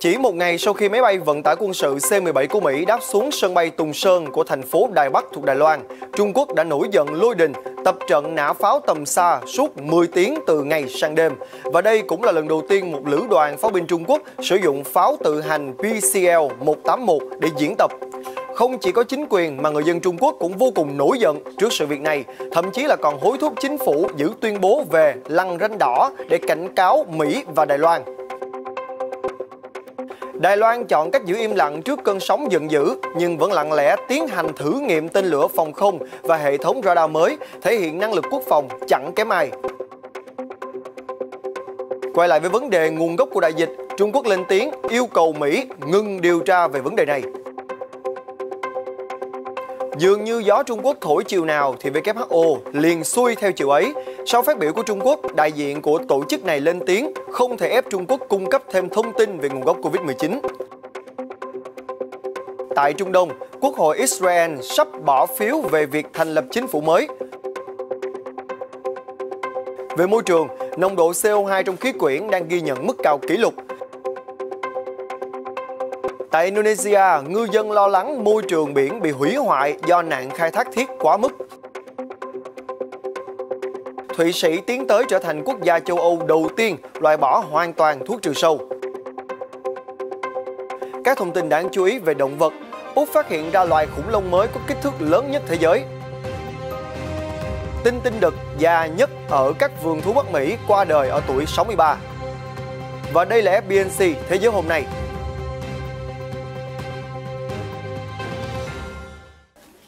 Chỉ một ngày sau khi máy bay vận tải quân sự C-17 của Mỹ đáp xuống sân bay Tùng Sơn của thành phố Đài Bắc thuộc Đài Loan, Trung Quốc đã nổi giận lôi đình tập trận nã pháo tầm xa suốt 10 tiếng từ ngày sang đêm. Và đây cũng là lần đầu tiên một lữ đoàn pháo binh Trung Quốc sử dụng pháo tự hành PCL-181 để diễn tập không chỉ có chính quyền mà người dân Trung Quốc cũng vô cùng nổi giận trước sự việc này, thậm chí là còn hối thúc chính phủ giữ tuyên bố về lăng ranh đỏ để cảnh cáo Mỹ và Đài Loan. Đài Loan chọn cách giữ im lặng trước cơn sóng giận dữ nhưng vẫn lặng lẽ tiến hành thử nghiệm tên lửa phòng không và hệ thống radar mới, thể hiện năng lực quốc phòng chẳng kém ai. Quay lại với vấn đề nguồn gốc của đại dịch, Trung Quốc lên tiếng yêu cầu Mỹ ngừng điều tra về vấn đề này. Dường như gió Trung Quốc thổi chiều nào thì WHO liền xuôi theo chiều ấy sau phát biểu của Trung Quốc, đại diện của tổ chức này lên tiếng không thể ép Trung Quốc cung cấp thêm thông tin về nguồn gốc Covid-19. Tại Trung Đông, Quốc hội Israel sắp bỏ phiếu về việc thành lập chính phủ mới. Về môi trường, nồng độ CO2 trong khí quyển đang ghi nhận mức cao kỷ lục. Tại Indonesia, ngư dân lo lắng môi trường biển bị hủy hoại do nạn khai thác thiết quá mức. Thụy Sĩ tiến tới trở thành quốc gia châu Âu đầu tiên loại bỏ hoàn toàn thuốc trừ sâu. Các thông tin đáng chú ý về động vật, Úc phát hiện ra loài khủng long mới có kích thước lớn nhất thế giới. Tinh tinh đực già nhất ở các vườn thú Bắc Mỹ qua đời ở tuổi 63. Và đây là FBNC Thế giới hôm nay.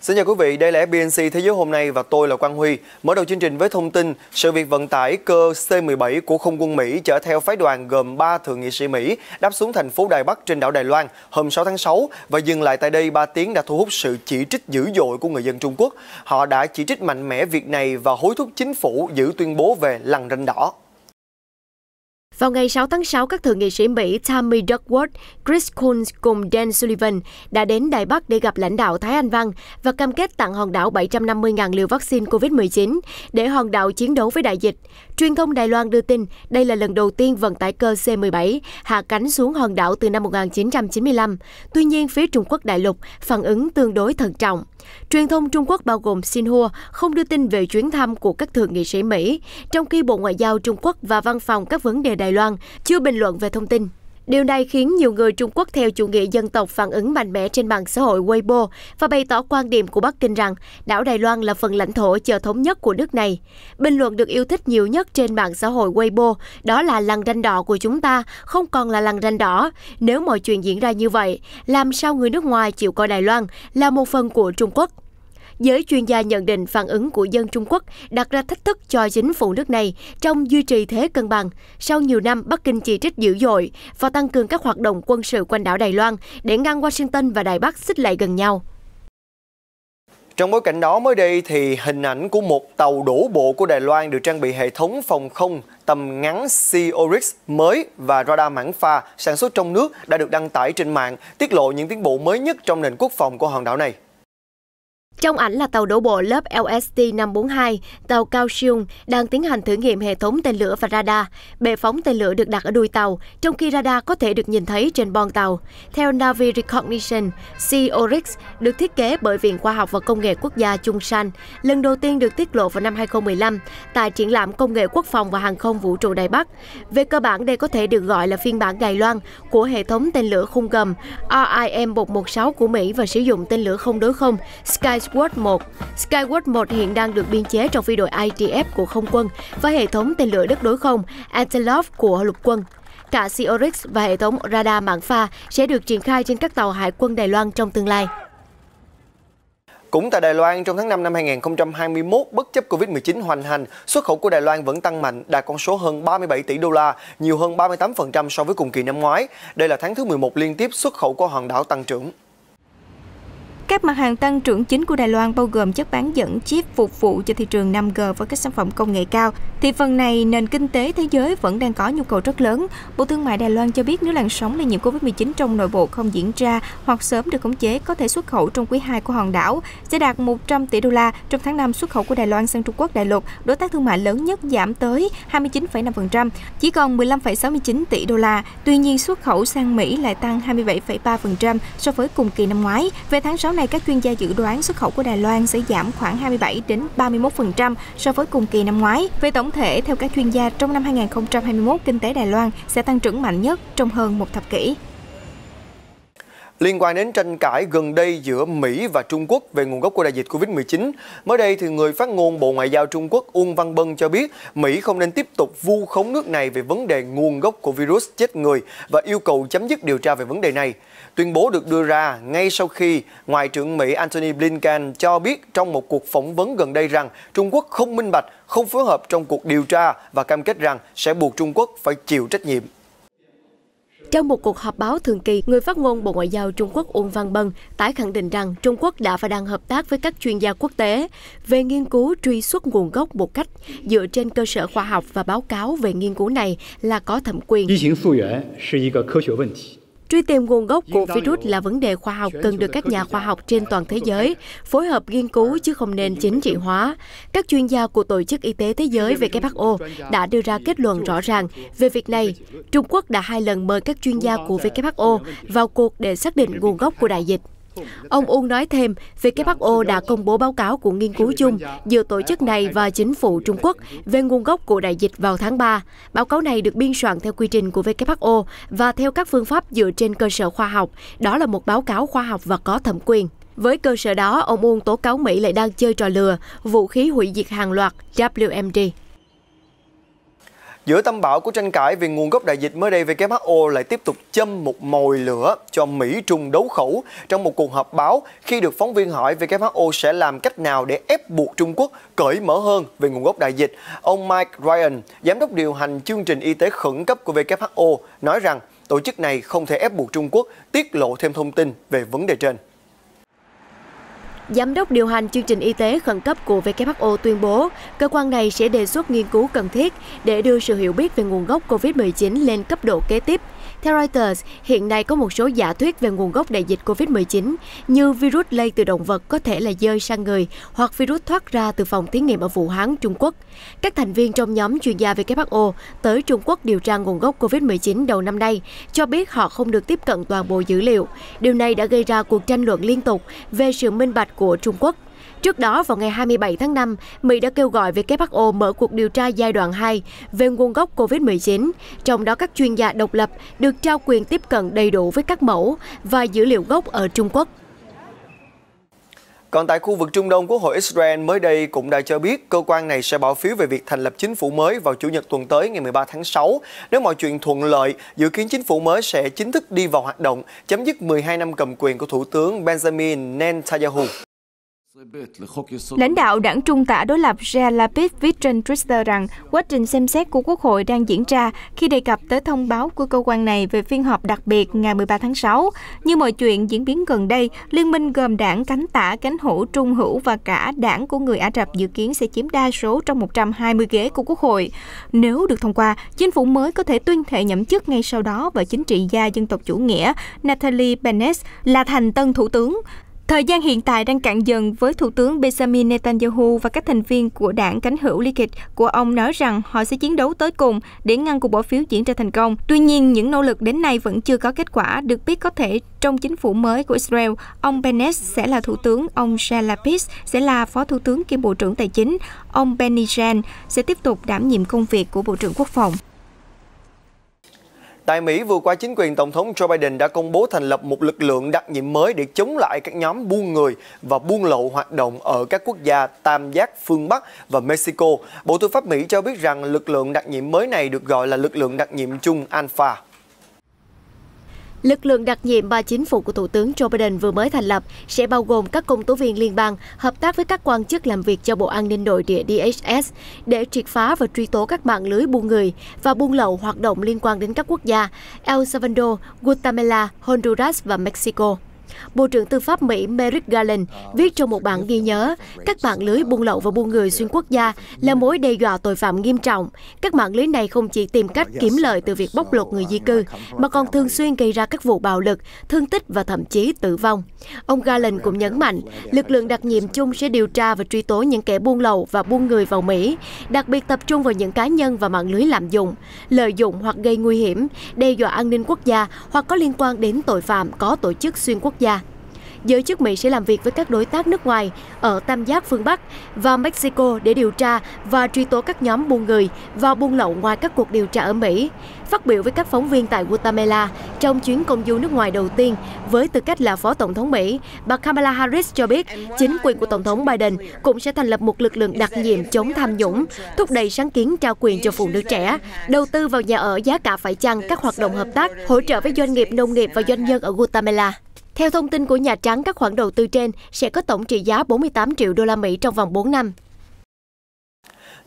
Xin chào quý vị, đây là FBNC Thế giới hôm nay và tôi là Quang Huy. Mở đầu chương trình với thông tin sự việc vận tải cơ C-17 của Không quân Mỹ chở theo phái đoàn gồm 3 thượng nghị sĩ Mỹ đáp xuống thành phố Đài Bắc trên đảo Đài Loan hôm 6 tháng 6 và dừng lại tại đây 3 tiếng đã thu hút sự chỉ trích dữ dội của người dân Trung Quốc. Họ đã chỉ trích mạnh mẽ việc này và hối thúc chính phủ giữ tuyên bố về lằn ranh đỏ. Vào ngày 6 tháng 6, các thượng nghị sĩ Mỹ Tammy Duckworth, Chris Coons cùng Dan Sullivan đã đến Đài Bắc để gặp lãnh đạo Thái Anh Văn và cam kết tặng hòn đảo 750.000 liều vaccine COVID-19 để hòn đảo chiến đấu với đại dịch. Truyền thông Đài Loan đưa tin đây là lần đầu tiên vận tải cơ C-17 hạ cánh xuống hòn đảo từ năm 1995. Tuy nhiên, phía Trung Quốc đại lục phản ứng tương đối thận trọng. Truyền thông Trung Quốc bao gồm Xinhua không đưa tin về chuyến thăm của các thượng nghị sĩ Mỹ, trong khi Bộ Ngoại giao Trung Quốc và Văn phòng các vấn đề đại Đài Loan, chưa bình luận về thông tin. Điều này khiến nhiều người Trung Quốc theo chủ nghĩa dân tộc phản ứng mạnh mẽ trên mạng xã hội Weibo và bày tỏ quan điểm của Bắc Kinh rằng đảo Đài Loan là phần lãnh thổ chờ thống nhất của nước này. Bình luận được yêu thích nhiều nhất trên mạng xã hội Weibo đó là lằn ranh đỏ của chúng ta không còn là lằn ranh đỏ. Nếu mọi chuyện diễn ra như vậy, làm sao người nước ngoài chịu coi Đài Loan là một phần của Trung Quốc? Giới chuyên gia nhận định phản ứng của dân Trung Quốc đặt ra thách thức cho chính phủ nước này trong duy trì thế cân bằng. Sau nhiều năm, Bắc Kinh chỉ trích dữ dội và tăng cường các hoạt động quân sự quanh đảo Đài Loan để ngăn Washington và Đài Bắc xích lại gần nhau. Trong bối cảnh đó mới đây thì hình ảnh của một tàu đổ bộ của Đài Loan được trang bị hệ thống phòng không tầm ngắn Sea Oryx mới và radar mảng pha sản xuất trong nước đã được đăng tải trên mạng, tiết lộ những tiến bộ mới nhất trong nền quốc phòng của hòn đảo này. Trong ảnh là tàu đổ bộ lớp LST-542, tàu cao Kaohsiung đang tiến hành thử nghiệm hệ thống tên lửa và radar. Bệ phóng tên lửa được đặt ở đuôi tàu, trong khi radar có thể được nhìn thấy trên bon tàu. Theo Navy Recognition, Sea Oryx được thiết kế bởi Viện Khoa học và Công nghệ Quốc gia Chungsan, lần đầu tiên được tiết lộ vào năm 2015 tại triển lãm Công nghệ Quốc phòng và Hàng không Vũ trụ Đài Bắc. Về cơ bản, đây có thể được gọi là phiên bản Đài Loan của hệ thống tên lửa khung gầm RIM-116 của Mỹ và sử dụng tên lửa không đối không Sky Skyward 1. Skyward 1 hiện đang được biên chế trong phi đội IDF của không quân và hệ thống tên lửa đất đối không Antelope của lục quân. Cả Sea Oryx và hệ thống radar mạng pha sẽ được triển khai trên các tàu hải quân Đài Loan trong tương lai. Cũng tại Đài Loan, trong tháng 5 năm 2021, bất chấp Covid-19 hoành hành, xuất khẩu của Đài Loan vẫn tăng mạnh, đạt con số hơn 37 tỷ đô la, nhiều hơn 38% so với cùng kỳ năm ngoái. Đây là tháng thứ 11 liên tiếp xuất khẩu của hòn đảo tăng trưởng. Các mặt hàng tăng trưởng chính của Đài Loan bao gồm chất bán dẫn chip phục vụ cho thị trường 5G và các sản phẩm công nghệ cao. Thị phần này, nền kinh tế thế giới vẫn đang có nhu cầu rất lớn. Bộ Thương mại Đài Loan cho biết nếu làn sóng lây nhiễm COVID-19 trong nội bộ không diễn ra hoặc sớm được khống chế có thể xuất khẩu trong quý 2 của hòn đảo sẽ đạt 100 tỷ đô la trong tháng 5 xuất khẩu của Đài Loan sang Trung Quốc đại lục, đối tác thương mại lớn nhất giảm tới 29,5%, chỉ còn 15,69 tỷ đô la. Tuy nhiên, xuất khẩu sang Mỹ lại tăng 27,3% so với cùng kỳ năm ngoái. Về tháng 6 nay, các chuyên gia dự đoán xuất khẩu của Đài Loan sẽ giảm khoảng 27 đến 31% so với cùng kỳ năm ngoái. Về tổng thể, theo các chuyên gia, trong năm 2021, kinh tế Đài Loan sẽ tăng trưởng mạnh nhất trong hơn một thập kỷ. Liên quan đến tranh cãi gần đây giữa Mỹ và Trung Quốc về nguồn gốc của đại dịch Covid-19, mới đây thì người phát ngôn Bộ Ngoại giao Trung Quốc Uông Văn Bân cho biết Mỹ không nên tiếp tục vu khống nước này về vấn đề nguồn gốc của virus chết người và yêu cầu chấm dứt điều tra về vấn đề này. Tuyên bố được đưa ra ngay sau khi Ngoại trưởng Mỹ Antony Blinken cho biết trong một cuộc phỏng vấn gần đây rằng Trung Quốc không minh bạch, không phối hợp trong cuộc điều tra và cam kết rằng sẽ buộc Trung Quốc phải chịu trách nhiệm. Trong một cuộc họp báo thường kỳ, người phát ngôn Bộ Ngoại giao Trung Quốc Uông Văn Bân tái khẳng định rằng Trung Quốc đã và đang hợp tác với các chuyên gia quốc tế về nghiên cứu truy xuất nguồn gốc một cách dựa trên cơ sở khoa học và báo cáo về nghiên cứu này là có thẩm quyền. Truy tìm nguồn gốc của virus là vấn đề khoa học cần được các nhà khoa học trên toàn thế giới phối hợp nghiên cứu chứ không nên chính trị hóa. Các chuyên gia của Tổ chức Y tế Thế giới WHO đã đưa ra kết luận rõ ràng về việc này. Trung Quốc đã hai lần mời các chuyên gia của WHO vào cuộc để xác định nguồn gốc của đại dịch. Ông Uông nói thêm, WHO đã công bố báo cáo của nghiên cứu chung giữa tổ chức này và chính phủ Trung Quốc về nguồn gốc của đại dịch vào tháng 3. Báo cáo này được biên soạn theo quy trình của WHO và theo các phương pháp dựa trên cơ sở khoa học. Đó là một báo cáo khoa học và có thẩm quyền. Với cơ sở đó, ông Uông tố cáo Mỹ lại đang chơi trò lừa, vũ khí hủy diệt hàng loạt WMD. Giữa tâm bão của tranh cãi về nguồn gốc đại dịch mới đây WHO lại tiếp tục châm một mồi lửa cho Mỹ Trung đấu khẩu trong một cuộc họp báo khi được phóng viên hỏi WHO sẽ làm cách nào để ép buộc Trung Quốc cởi mở hơn về nguồn gốc đại dịch. Ông Mike Ryan, giám đốc điều hành chương trình y tế khẩn cấp của WHO, nói rằng tổ chức này không thể ép buộc Trung Quốc tiết lộ thêm thông tin về vấn đề trên. Giám đốc điều hành chương trình y tế khẩn cấp của WHO tuyên bố, cơ quan này sẽ đề xuất nghiên cứu cần thiết để đưa sự hiểu biết về nguồn gốc COVID-19 lên cấp độ kế tiếp theo Reuters, hiện nay có một số giả thuyết về nguồn gốc đại dịch COVID-19 như virus lây từ động vật có thể là dơi sang người hoặc virus thoát ra từ phòng thí nghiệm ở Vũ Hán, Trung Quốc. Các thành viên trong nhóm chuyên gia WHO tới Trung Quốc điều tra nguồn gốc COVID-19 đầu năm nay cho biết họ không được tiếp cận toàn bộ dữ liệu. Điều này đã gây ra cuộc tranh luận liên tục về sự minh bạch của Trung Quốc. Trước đó, vào ngày 27 tháng 5, Mỹ đã kêu gọi WHO mở cuộc điều tra giai đoạn 2 về nguồn gốc COVID-19, trong đó các chuyên gia độc lập được trao quyền tiếp cận đầy đủ với các mẫu và dữ liệu gốc ở Trung Quốc. Còn tại khu vực Trung Đông, Quốc hội Israel mới đây cũng đã cho biết cơ quan này sẽ bỏ phiếu về việc thành lập chính phủ mới vào Chủ nhật tuần tới ngày 13 tháng 6. Nếu mọi chuyện thuận lợi, dự kiến chính phủ mới sẽ chính thức đi vào hoạt động, chấm dứt 12 năm cầm quyền của Thủ tướng Benjamin Netanyahu. Lãnh đạo đảng Trung tả đối lập Jalapit Vitrentrister rằng quá trình xem xét của Quốc hội đang diễn ra khi đề cập tới thông báo của cơ quan này về phiên họp đặc biệt ngày 13 tháng 6. Như mọi chuyện diễn biến gần đây, liên minh gồm đảng cánh tả, cánh hữu, trung hữu và cả đảng của người Ả Rập dự kiến sẽ chiếm đa số trong 120 ghế của Quốc hội. Nếu được thông qua, chính phủ mới có thể tuyên thệ nhậm chức ngay sau đó và chính trị gia dân tộc chủ nghĩa Natalie Bennett là thành tân thủ tướng. Thời gian hiện tại đang cạn dần với Thủ tướng Benjamin Netanyahu và các thành viên của đảng cánh hữu ly kịch của ông nói rằng họ sẽ chiến đấu tới cùng để ngăn cuộc bỏ phiếu diễn ra thành công. Tuy nhiên, những nỗ lực đến nay vẫn chưa có kết quả, được biết có thể trong chính phủ mới của Israel, ông Bennett sẽ là thủ tướng, ông Shalapis sẽ là phó thủ tướng kiêm bộ trưởng tài chính, ông Benny Gantz sẽ tiếp tục đảm nhiệm công việc của bộ trưởng quốc phòng. Tại Mỹ, vừa qua chính quyền Tổng thống Joe Biden đã công bố thành lập một lực lượng đặc nhiệm mới để chống lại các nhóm buôn người và buôn lậu hoạt động ở các quốc gia Tam Giác phương Bắc và Mexico. Bộ Tư pháp Mỹ cho biết rằng lực lượng đặc nhiệm mới này được gọi là lực lượng đặc nhiệm chung Alpha. Lực lượng đặc nhiệm ba chính phủ của Thủ tướng Joe Biden vừa mới thành lập sẽ bao gồm các công tố viên liên bang hợp tác với các quan chức làm việc cho Bộ An ninh Nội địa DHS để triệt phá và truy tố các mạng lưới buôn người và buôn lậu hoạt động liên quan đến các quốc gia El Salvador, Guatemala, Honduras và Mexico. Bộ trưởng Tư pháp Mỹ Merrick Garland viết trong một bản ghi nhớ, các mạng lưới buôn lậu và buôn người xuyên quốc gia là mối đe dọa tội phạm nghiêm trọng. Các mạng lưới này không chỉ tìm cách kiếm lợi từ việc bóc lột người di cư, mà còn thường xuyên gây ra các vụ bạo lực, thương tích và thậm chí tử vong. Ông Garland cũng nhấn mạnh, lực lượng đặc nhiệm chung sẽ điều tra và truy tố những kẻ buôn lậu và buôn người vào Mỹ, đặc biệt tập trung vào những cá nhân và mạng lưới lạm dụng, lợi dụng hoặc gây nguy hiểm, đe dọa an ninh quốc gia hoặc có liên quan đến tội phạm có tổ chức xuyên quốc quốc gia. Giới chức Mỹ sẽ làm việc với các đối tác nước ngoài ở Tam Giác phương Bắc và Mexico để điều tra và truy tố các nhóm buôn người và buôn lậu ngoài các cuộc điều tra ở Mỹ. Phát biểu với các phóng viên tại Guatemala trong chuyến công du nước ngoài đầu tiên với tư cách là Phó Tổng thống Mỹ, bà Kamala Harris cho biết chính quyền của Tổng thống Biden cũng sẽ thành lập một lực lượng đặc nhiệm chống tham nhũng, thúc đẩy sáng kiến trao quyền cho phụ nữ trẻ, đầu tư vào nhà ở giá cả phải chăng các hoạt động hợp tác, hỗ trợ với doanh nghiệp nông nghiệp và doanh nhân ở Guatemala. Theo thông tin của Nhà Trắng, các khoản đầu tư trên sẽ có tổng trị giá 48 triệu đô la Mỹ trong vòng 4 năm.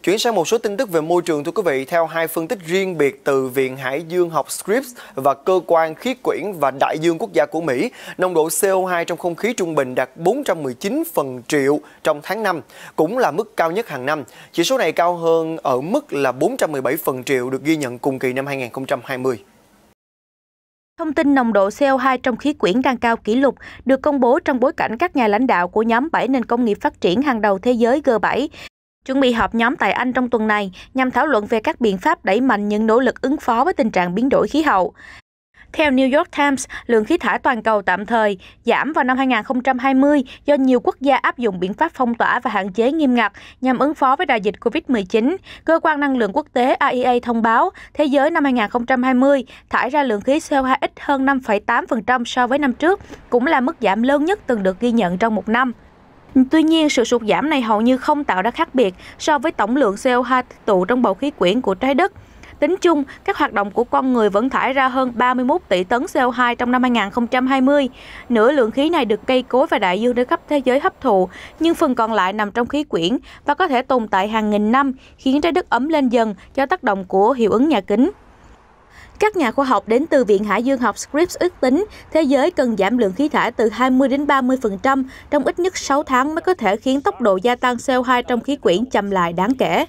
Chuyển sang một số tin tức về môi trường thưa quý vị, theo hai phân tích riêng biệt từ Viện Hải dương học Scripps và Cơ quan khí quyển và đại dương quốc gia của Mỹ, nồng độ CO2 trong không khí trung bình đạt 419 phần triệu trong tháng 5, cũng là mức cao nhất hàng năm. Chỉ số này cao hơn ở mức là 417 phần triệu được ghi nhận cùng kỳ năm 2020. Thông tin nồng độ CO2 trong khí quyển đang cao kỷ lục được công bố trong bối cảnh các nhà lãnh đạo của nhóm 7 nền công nghiệp phát triển hàng đầu thế giới G7 chuẩn bị họp nhóm tại Anh trong tuần này nhằm thảo luận về các biện pháp đẩy mạnh những nỗ lực ứng phó với tình trạng biến đổi khí hậu. Theo New York Times, lượng khí thải toàn cầu tạm thời giảm vào năm 2020 do nhiều quốc gia áp dụng biện pháp phong tỏa và hạn chế nghiêm ngặt nhằm ứng phó với đại dịch COVID-19. Cơ quan năng lượng quốc tế IEA e thông báo, thế giới năm 2020 thải ra lượng khí CO2 ít hơn 5,8% so với năm trước, cũng là mức giảm lớn nhất từng được ghi nhận trong một năm. Tuy nhiên, sự sụt giảm này hầu như không tạo ra khác biệt so với tổng lượng CO2 tụ trong bầu khí quyển của trái đất. Tính chung, các hoạt động của con người vẫn thải ra hơn 31 tỷ tấn CO2 trong năm 2020. Nửa lượng khí này được cây cối và đại dương nơi khắp thế giới hấp thụ, nhưng phần còn lại nằm trong khí quyển và có thể tồn tại hàng nghìn năm, khiến trái đất ấm lên dần do tác động của hiệu ứng nhà kính. Các nhà khoa học đến từ Viện Hải dương học Scripps ước tính thế giới cần giảm lượng khí thải từ 20 đến 30% trong ít nhất 6 tháng mới có thể khiến tốc độ gia tăng CO2 trong khí quyển chậm lại đáng kể.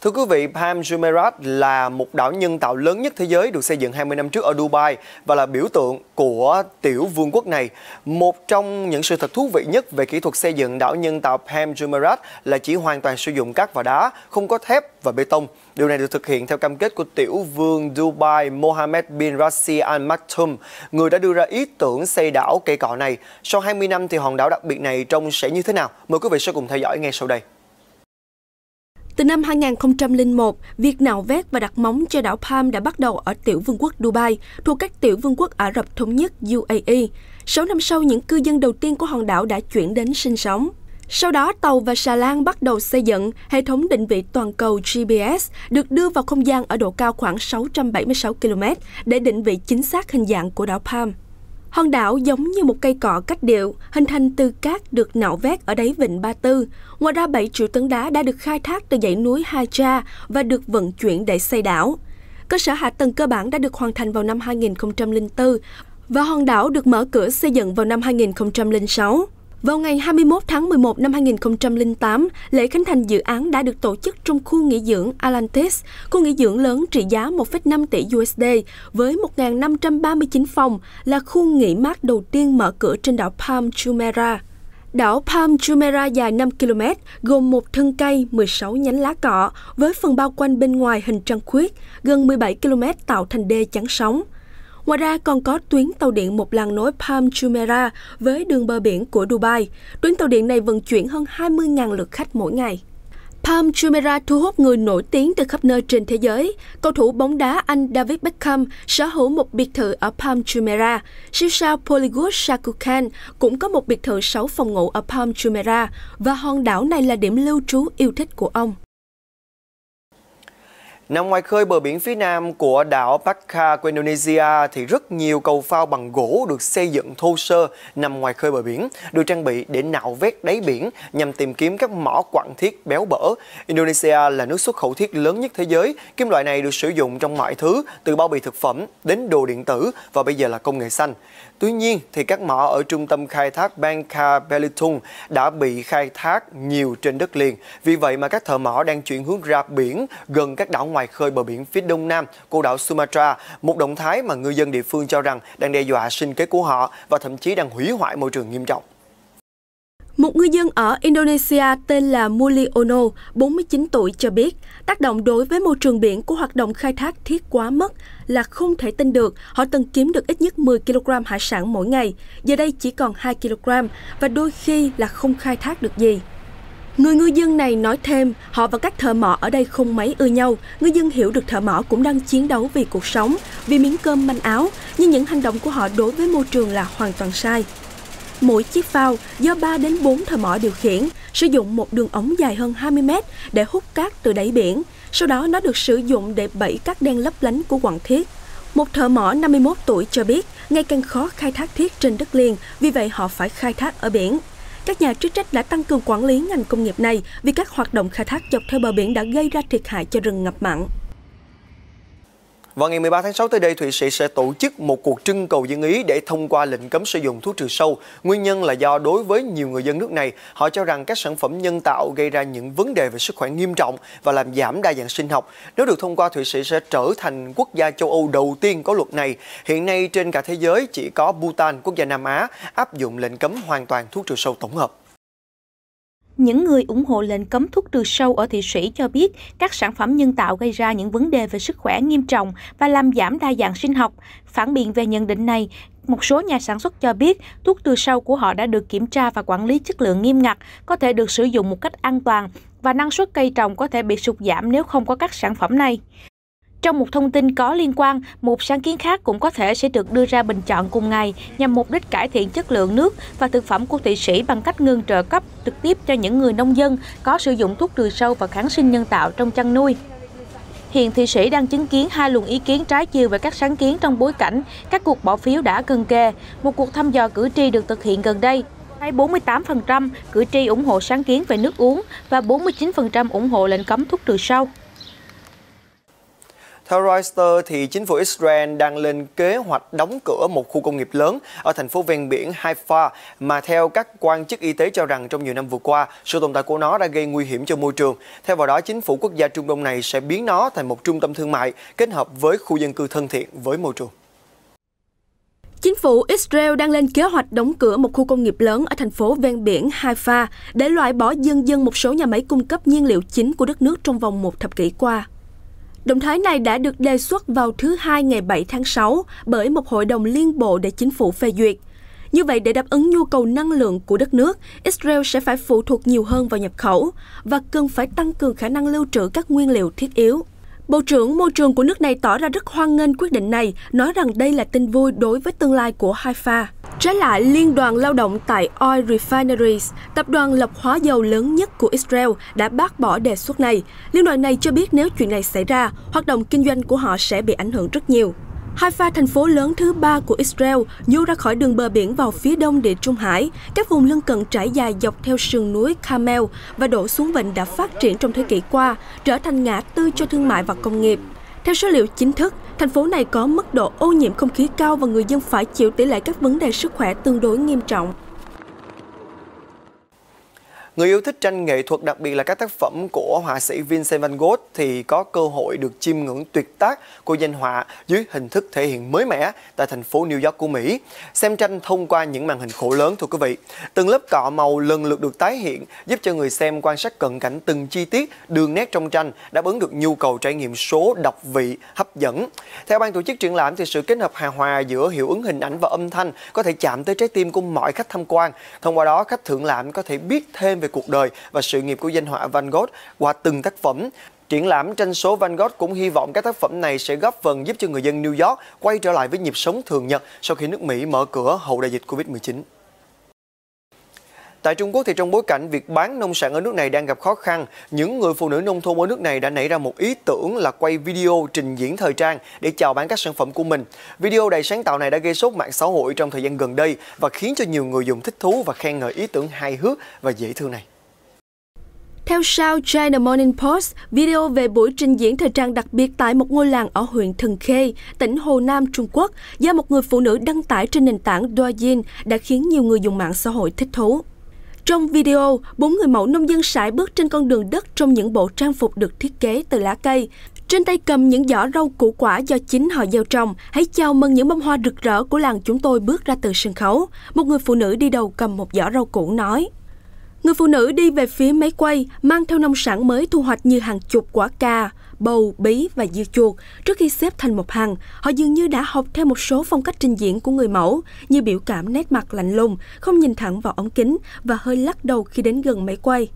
Thưa quý vị, Palm Jumeirah là một đảo nhân tạo lớn nhất thế giới được xây dựng 20 năm trước ở Dubai và là biểu tượng của tiểu vương quốc này. Một trong những sự thật thú vị nhất về kỹ thuật xây dựng đảo nhân tạo Palm Jumeirah là chỉ hoàn toàn sử dụng cát và đá, không có thép và bê tông. Điều này được thực hiện theo cam kết của tiểu vương Dubai Mohammed bin Rashid Al Maktoum, người đã đưa ra ý tưởng xây đảo cây cọ này. Sau 20 năm thì hòn đảo đặc biệt này trông sẽ như thế nào? Mời quý vị sẽ cùng theo dõi ngay sau đây. Từ năm 2001, việc nạo vét và đặt móng cho đảo Palm đã bắt đầu ở tiểu vương quốc Dubai, thuộc các tiểu vương quốc Ả Rập Thống nhất UAE. Sáu năm sau, những cư dân đầu tiên của hòn đảo đã chuyển đến sinh sống. Sau đó, tàu và xà lan bắt đầu xây dựng hệ thống định vị toàn cầu GPS được đưa vào không gian ở độ cao khoảng 676 km để định vị chính xác hình dạng của đảo Palm. Hòn đảo giống như một cây cọ cách điệu, hình thành từ cát được nạo vét ở đáy vịnh Ba Tư. Ngoài ra 7 triệu tấn đá đã được khai thác từ dãy núi Hai Haja và được vận chuyển để xây đảo. Cơ sở hạ tầng cơ bản đã được hoàn thành vào năm 2004 và hòn đảo được mở cửa xây dựng vào năm 2006. Vào ngày 21 tháng 11 năm 2008, lễ khánh thành dự án đã được tổ chức trong khu nghỉ dưỡng Atlantis, khu nghỉ dưỡng lớn trị giá 1,5 tỷ USD với 1.539 phòng là khu nghỉ mát đầu tiên mở cửa trên đảo Palm Jumeirah. Đảo Palm Jumeirah dài 5 km, gồm một thân cây, 16 nhánh lá cọ, với phần bao quanh bên ngoài hình trăng khuyết, gần 17 km tạo thành đê chắn sóng. Ngoài ra còn có tuyến tàu điện một làn nối Palm Jumeirah với đường bờ biển của Dubai. Tuyến tàu điện này vận chuyển hơn 20.000 lượt khách mỗi ngày. Palm Jumeirah thu hút người nổi tiếng từ khắp nơi trên thế giới. Cầu thủ bóng đá Anh David Beckham sở hữu một biệt thự ở Palm Jumeirah. Siêu sao Polygod Shakur Khan cũng có một biệt thự 6 phòng ngủ ở Palm Jumeirah và hòn đảo này là điểm lưu trú yêu thích của ông. Nằm ngoài khơi bờ biển phía nam của đảo Pakha của Indonesia thì rất nhiều cầu phao bằng gỗ được xây dựng thô sơ nằm ngoài khơi bờ biển, được trang bị để nạo vét đáy biển nhằm tìm kiếm các mỏ quặng thiết béo bở. Indonesia là nước xuất khẩu thiết lớn nhất thế giới. Kim loại này được sử dụng trong mọi thứ, từ bao bì thực phẩm đến đồ điện tử và bây giờ là công nghệ xanh. Tuy nhiên, thì các mỏ ở trung tâm khai thác Banka Belitung đã bị khai thác nhiều trên đất liền. Vì vậy mà các thợ mỏ đang chuyển hướng ra biển gần các đảo ngoài khơi bờ biển phía đông nam của đảo Sumatra, một động thái mà người dân địa phương cho rằng đang đe dọa sinh kế của họ và thậm chí đang hủy hoại môi trường nghiêm trọng ngư dân ở Indonesia tên là Mulyono, 49 tuổi cho biết, tác động đối với môi trường biển của hoạt động khai thác thiết quá mức là không thể tin được. Họ từng kiếm được ít nhất 10 kg hải sản mỗi ngày, giờ đây chỉ còn 2 kg và đôi khi là không khai thác được gì. Người ngư dân này nói thêm, họ và các thợ mỏ ở đây không mấy ưa nhau. Ngư dân hiểu được thợ mỏ cũng đang chiến đấu vì cuộc sống, vì miếng cơm manh áo, nhưng những hành động của họ đối với môi trường là hoàn toàn sai. Mỗi chiếc phao do 3 đến 4 thợ mỏ điều khiển sử dụng một đường ống dài hơn 20 mét để hút cát từ đáy biển. Sau đó nó được sử dụng để bẫy cát đen lấp lánh của quặng thiết. Một thợ mỏ 51 tuổi cho biết ngày càng khó khai thác thiết trên đất liền, vì vậy họ phải khai thác ở biển. Các nhà chức trách đã tăng cường quản lý ngành công nghiệp này vì các hoạt động khai thác dọc theo bờ biển đã gây ra thiệt hại cho rừng ngập mặn. Vào ngày 13 tháng 6 tới đây, Thụy Sĩ sẽ tổ chức một cuộc trưng cầu dân ý để thông qua lệnh cấm sử dụng thuốc trừ sâu. Nguyên nhân là do đối với nhiều người dân nước này, họ cho rằng các sản phẩm nhân tạo gây ra những vấn đề về sức khỏe nghiêm trọng và làm giảm đa dạng sinh học. Nếu được thông qua, Thụy Sĩ sẽ trở thành quốc gia châu Âu đầu tiên có luật này. Hiện nay trên cả thế giới chỉ có Bhutan, quốc gia Nam Á, áp dụng lệnh cấm hoàn toàn thuốc trừ sâu tổng hợp. Những người ủng hộ lệnh cấm thuốc trừ sâu ở thị Sĩ cho biết các sản phẩm nhân tạo gây ra những vấn đề về sức khỏe nghiêm trọng và làm giảm đa dạng sinh học. Phản biện về nhận định này, một số nhà sản xuất cho biết thuốc trừ sâu của họ đã được kiểm tra và quản lý chất lượng nghiêm ngặt, có thể được sử dụng một cách an toàn và năng suất cây trồng có thể bị sụt giảm nếu không có các sản phẩm này. Trong một thông tin có liên quan, một sáng kiến khác cũng có thể sẽ được đưa ra bình chọn cùng ngày nhằm mục đích cải thiện chất lượng nước và thực phẩm của Thụy Sĩ bằng cách ngừng trợ cấp trực tiếp cho những người nông dân có sử dụng thuốc trừ sâu và kháng sinh nhân tạo trong chăn nuôi. Hiện Thụy Sĩ đang chứng kiến hai luồng ý kiến trái chiều về các sáng kiến trong bối cảnh các cuộc bỏ phiếu đã gần kề, một cuộc thăm dò cử tri được thực hiện gần đây. Hay 48% cử tri ủng hộ sáng kiến về nước uống và 49% ủng hộ lệnh cấm thuốc trừ sâu. Theo Reuters, thì chính phủ Israel đang lên kế hoạch đóng cửa một khu công nghiệp lớn ở thành phố ven biển Haifa mà theo các quan chức y tế cho rằng trong nhiều năm vừa qua, sự tồn tại của nó đã gây nguy hiểm cho môi trường. Theo vào đó, chính phủ quốc gia Trung Đông này sẽ biến nó thành một trung tâm thương mại kết hợp với khu dân cư thân thiện với môi trường. Chính phủ Israel đang lên kế hoạch đóng cửa một khu công nghiệp lớn ở thành phố ven biển Haifa để loại bỏ dân dân một số nhà máy cung cấp nhiên liệu chính của đất nước trong vòng một thập kỷ qua. Động thái này đã được đề xuất vào thứ Hai ngày 7 tháng 6 bởi một hội đồng liên bộ để chính phủ phê duyệt. Như vậy, để đáp ứng nhu cầu năng lượng của đất nước, Israel sẽ phải phụ thuộc nhiều hơn vào nhập khẩu và cần phải tăng cường khả năng lưu trữ các nguyên liệu thiết yếu. Bộ trưởng Môi trường của nước này tỏ ra rất hoan nghênh quyết định này, nói rằng đây là tin vui đối với tương lai của Haifa. Trái lại, Liên đoàn Lao động tại Oil Refineries, tập đoàn lọc hóa dầu lớn nhất của Israel, đã bác bỏ đề xuất này. Liên đoàn này cho biết nếu chuyện này xảy ra, hoạt động kinh doanh của họ sẽ bị ảnh hưởng rất nhiều. Haifa, thành phố lớn thứ ba của Israel, nhô ra khỏi đường bờ biển vào phía đông địa Trung Hải. Các vùng lân cận trải dài dọc theo sườn núi Carmel và đổ xuống vịnh đã phát triển trong thế kỷ qua, trở thành ngã tư cho thương mại và công nghiệp. Theo số liệu chính thức, thành phố này có mức độ ô nhiễm không khí cao và người dân phải chịu tỷ lệ các vấn đề sức khỏe tương đối nghiêm trọng. Người yêu thích tranh nghệ thuật đặc biệt là các tác phẩm của họa sĩ Vincent van Gogh thì có cơ hội được chiêm ngưỡng tuyệt tác của danh họa dưới hình thức thể hiện mới mẻ tại thành phố New York của Mỹ. Xem tranh thông qua những màn hình khổ lớn thưa quý vị. Từng lớp cọ màu lần lượt được tái hiện giúp cho người xem quan sát cận cảnh từng chi tiết, đường nét trong tranh đáp ứng được nhu cầu trải nghiệm số độc vị hấp dẫn. Theo ban tổ chức triển lãm thì sự kết hợp hài hòa giữa hiệu ứng hình ảnh và âm thanh có thể chạm tới trái tim của mọi khách tham quan. Thông qua đó khách thưởng lãm có thể biết thêm về về cuộc đời và sự nghiệp của danh họa Van Gogh qua từng tác phẩm. Triển lãm tranh số Van Gogh cũng hy vọng các tác phẩm này sẽ góp phần giúp cho người dân New York quay trở lại với nhịp sống thường nhật sau khi nước Mỹ mở cửa hậu đại dịch Covid-19. Tại Trung Quốc thì trong bối cảnh việc bán nông sản ở nước này đang gặp khó khăn, những người phụ nữ nông thôn ở nước này đã nảy ra một ý tưởng là quay video trình diễn thời trang để chào bán các sản phẩm của mình. Video đầy sáng tạo này đã gây sốt mạng xã hội trong thời gian gần đây và khiến cho nhiều người dùng thích thú và khen ngợi ý tưởng hài hước và dễ thương này. Theo sao China Morning Post, video về buổi trình diễn thời trang đặc biệt tại một ngôi làng ở huyện Thần Khê, tỉnh Hồ Nam, Trung Quốc, do một người phụ nữ đăng tải trên nền tảng Douyin đã khiến nhiều người dùng mạng xã hội thích thú. Trong video, bốn người mẫu nông dân sải bước trên con đường đất trong những bộ trang phục được thiết kế từ lá cây. Trên tay cầm những giỏ rau củ quả do chính họ gieo trồng, hãy chào mừng những bông hoa rực rỡ của làng chúng tôi bước ra từ sân khấu. Một người phụ nữ đi đầu cầm một giỏ rau củ nói. Người phụ nữ đi về phía máy quay, mang theo nông sản mới thu hoạch như hàng chục quả cà, bầu, bí và dưa chuột. Trước khi xếp thành một hàng, họ dường như đã học theo một số phong cách trình diễn của người mẫu, như biểu cảm nét mặt lạnh lùng, không nhìn thẳng vào ống kính và hơi lắc đầu khi đến gần máy quay.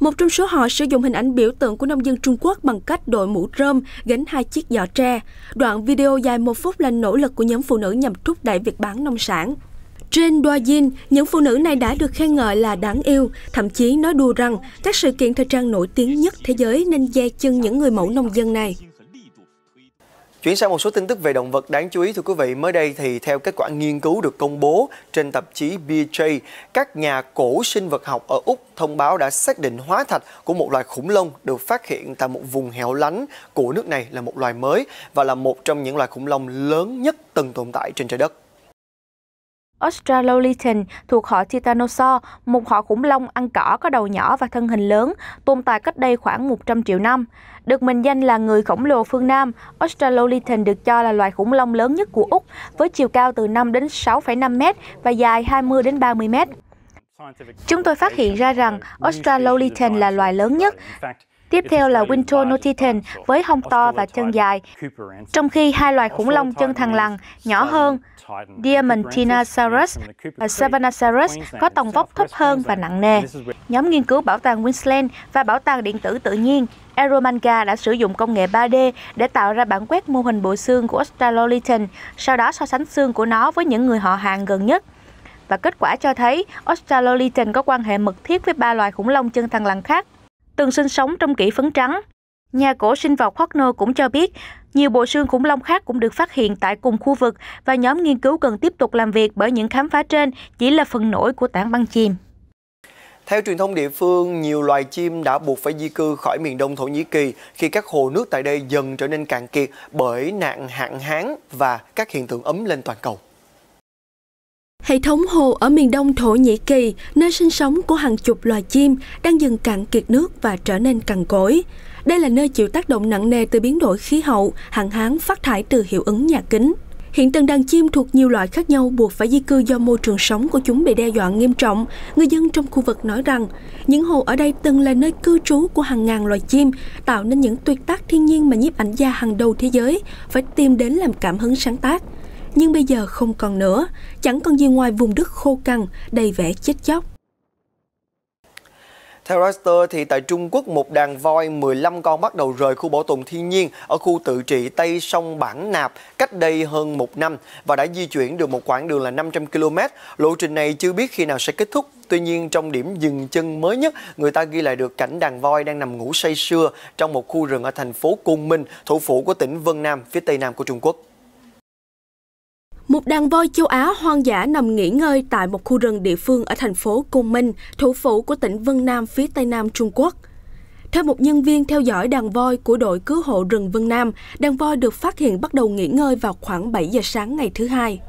Một trong số họ sử dụng hình ảnh biểu tượng của nông dân Trung Quốc bằng cách đội mũ rơm, gánh hai chiếc giỏ tre. Đoạn video dài một phút là nỗ lực của nhóm phụ nữ nhằm thúc đẩy việc bán nông sản. Trên Doa những phụ nữ này đã được khen ngợi là đáng yêu, thậm chí nói đùa rằng các sự kiện thời trang nổi tiếng nhất thế giới nên dè chân những người mẫu nông dân này. Chuyển sang một số tin tức về động vật đáng chú ý thưa quý vị. Mới đây thì theo kết quả nghiên cứu được công bố trên tạp chí BJ, các nhà cổ sinh vật học ở Úc thông báo đã xác định hóa thạch của một loài khủng long được phát hiện tại một vùng hẻo lánh của nước này là một loài mới và là một trong những loài khủng long lớn nhất từng tồn tại trên trái đất. Australolithian thuộc họ Titanosaur, một họ khủng long ăn cỏ có đầu nhỏ và thân hình lớn, tồn tại cách đây khoảng 100 triệu năm. Được mệnh danh là người khổng lồ phương Nam, Australolithian được cho là loài khủng long lớn nhất của Úc, với chiều cao từ 5 đến 6,5 mét và dài 20 đến 30 mét. Chúng tôi phát hiện ra rằng Australolithian là loài lớn nhất, Tiếp theo là Winter Notitan với hông to và chân dài, trong khi hai loài khủng long chân thằn lằn nhỏ hơn, Diamantinosaurus và Savanosaurus có tổng vóc thấp hơn và nặng nề. Nhóm nghiên cứu Bảo tàng Queensland và Bảo tàng Điện tử Tự nhiên Aeromanga đã sử dụng công nghệ 3D để tạo ra bản quét mô hình bộ xương của Australolithian, sau đó so sánh xương của nó với những người họ hàng gần nhất và kết quả cho thấy Australolithian có quan hệ mật thiết với ba loài khủng long chân thằn lằn khác từng sinh sống trong kỷ phấn trắng. Nhà cổ sinh vật Horner cũng cho biết, nhiều bộ xương khủng long khác cũng được phát hiện tại cùng khu vực và nhóm nghiên cứu cần tiếp tục làm việc bởi những khám phá trên chỉ là phần nổi của tảng băng chìm. Theo truyền thông địa phương, nhiều loài chim đã buộc phải di cư khỏi miền đông Thổ Nhĩ Kỳ khi các hồ nước tại đây dần trở nên cạn kiệt bởi nạn hạn hán và các hiện tượng ấm lên toàn cầu. Hệ thống hồ ở miền đông Thổ Nhĩ Kỳ, nơi sinh sống của hàng chục loài chim, đang dần cạn kiệt nước và trở nên cằn cỗi. Đây là nơi chịu tác động nặng nề từ biến đổi khí hậu, hạn hán phát thải từ hiệu ứng nhà kính. Hiện từng đàn chim thuộc nhiều loại khác nhau buộc phải di cư do môi trường sống của chúng bị đe dọa nghiêm trọng. Người dân trong khu vực nói rằng, những hồ ở đây từng là nơi cư trú của hàng ngàn loài chim, tạo nên những tuyệt tác thiên nhiên mà nhiếp ảnh gia hàng đầu thế giới phải tìm đến làm cảm hứng sáng tác nhưng bây giờ không còn nữa, chẳng còn gì ngoài vùng đất khô cằn, đầy vẻ chết chóc. Theo Reuters, thì tại Trung Quốc, một đàn voi 15 con bắt đầu rời khu bảo tồn thiên nhiên ở khu tự trị Tây Sông Bản Nạp cách đây hơn một năm và đã di chuyển được một quãng đường là 500 km. Lộ trình này chưa biết khi nào sẽ kết thúc. Tuy nhiên, trong điểm dừng chân mới nhất, người ta ghi lại được cảnh đàn voi đang nằm ngủ say sưa trong một khu rừng ở thành phố Côn Minh, thủ phủ của tỉnh Vân Nam, phía tây nam của Trung Quốc. Một đàn voi châu Á hoang dã nằm nghỉ ngơi tại một khu rừng địa phương ở thành phố Côn Minh, thủ phủ của tỉnh Vân Nam phía Tây Nam Trung Quốc. Theo một nhân viên theo dõi đàn voi của đội cứu hộ rừng Vân Nam, đàn voi được phát hiện bắt đầu nghỉ ngơi vào khoảng 7 giờ sáng ngày thứ hai.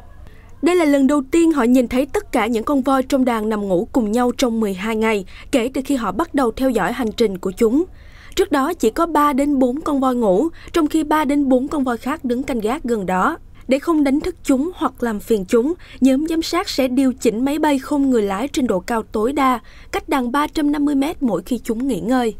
Đây là lần đầu tiên họ nhìn thấy tất cả những con voi trong đàn nằm ngủ cùng nhau trong 12 ngày, kể từ khi họ bắt đầu theo dõi hành trình của chúng. Trước đó chỉ có 3 đến 4 con voi ngủ, trong khi 3 đến 4 con voi khác đứng canh gác gần đó. Để không đánh thức chúng hoặc làm phiền chúng, nhóm giám sát sẽ điều chỉnh máy bay không người lái trên độ cao tối đa, cách đằng 350 mét mỗi khi chúng nghỉ ngơi.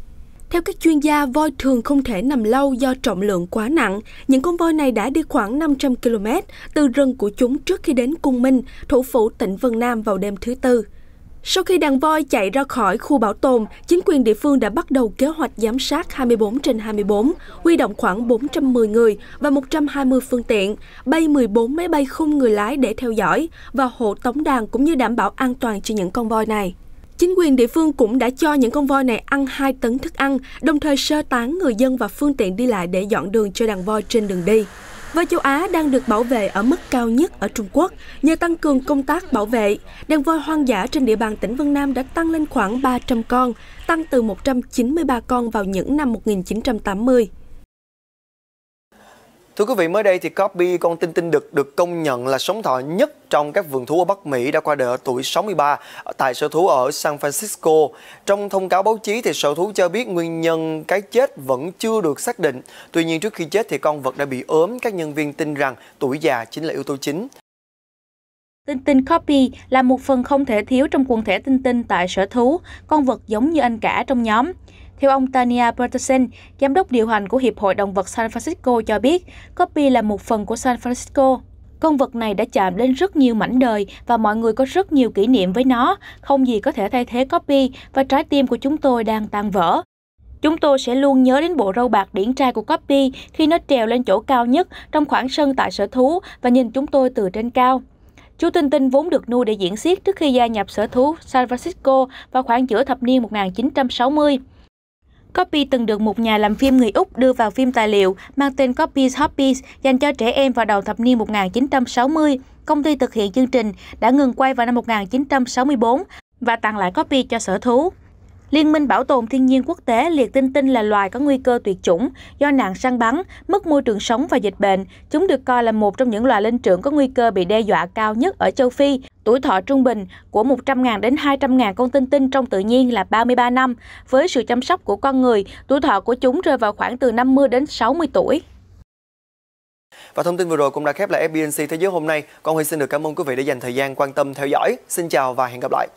Theo các chuyên gia, voi thường không thể nằm lâu do trọng lượng quá nặng. Những con voi này đã đi khoảng 500 km từ rừng của chúng trước khi đến Cung Minh, thủ phủ tỉnh Vân Nam vào đêm thứ Tư. Sau khi đàn voi chạy ra khỏi khu bảo tồn, chính quyền địa phương đã bắt đầu kế hoạch giám sát 24 trên 24, huy động khoảng 410 người và 120 phương tiện, bay 14 máy bay không người lái để theo dõi và hộ tống đàn cũng như đảm bảo an toàn cho những con voi này. Chính quyền địa phương cũng đã cho những con voi này ăn 2 tấn thức ăn, đồng thời sơ tán người dân và phương tiện đi lại để dọn đường cho đàn voi trên đường đi. Và châu Á đang được bảo vệ ở mức cao nhất ở Trung Quốc nhờ tăng cường công tác bảo vệ. Đàn voi hoang dã trên địa bàn tỉnh Vân Nam đã tăng lên khoảng 300 con, tăng từ 193 con vào những năm 1980. Thưa quý vị, mới đây thì Copy con tinh tinh đực được công nhận là sống thọ nhất trong các vườn thú ở Bắc Mỹ đã qua đời ở tuổi 63 tại sở thú ở San Francisco. Trong thông cáo báo chí thì sở thú cho biết nguyên nhân cái chết vẫn chưa được xác định. Tuy nhiên trước khi chết thì con vật đã bị ốm, các nhân viên tin rằng tuổi già chính là yếu tố chính. Tinh tinh Copy là một phần không thể thiếu trong quần thể tinh tinh tại sở thú, con vật giống như anh cả trong nhóm. Theo ông Tania Patterson, giám đốc điều hành của Hiệp hội Động vật San Francisco cho biết, copy là một phần của San Francisco. Con vật này đã chạm đến rất nhiều mảnh đời và mọi người có rất nhiều kỷ niệm với nó, không gì có thể thay thế copy và trái tim của chúng tôi đang tan vỡ. Chúng tôi sẽ luôn nhớ đến bộ râu bạc điển trai của Copy khi nó trèo lên chỗ cao nhất trong khoảng sân tại sở thú và nhìn chúng tôi từ trên cao. Chú Tinh Tinh vốn được nuôi để diễn xiết trước khi gia nhập sở thú San Francisco vào khoảng giữa thập niên 1960. Copy từng được một nhà làm phim người Úc đưa vào phim tài liệu mang tên Copy's Hobbies dành cho trẻ em vào đầu thập niên 1960. Công ty thực hiện chương trình đã ngừng quay vào năm 1964 và tặng lại copy cho sở thú. Liên minh Bảo tồn Thiên nhiên Quốc tế liệt tinh tinh là loài có nguy cơ tuyệt chủng do nạn săn bắn, mất môi trường sống và dịch bệnh. Chúng được coi là một trong những loài linh trưởng có nguy cơ bị đe dọa cao nhất ở châu Phi. Tuổi thọ trung bình của 100.000 đến 200.000 con tinh tinh trong tự nhiên là 33 năm. Với sự chăm sóc của con người, tuổi thọ của chúng rơi vào khoảng từ 50 đến 60 tuổi. Và thông tin vừa rồi cũng đã khép lại FBNC Thế giới hôm nay. Còn Huy xin được cảm ơn quý vị đã dành thời gian quan tâm theo dõi. Xin chào và hẹn gặp lại.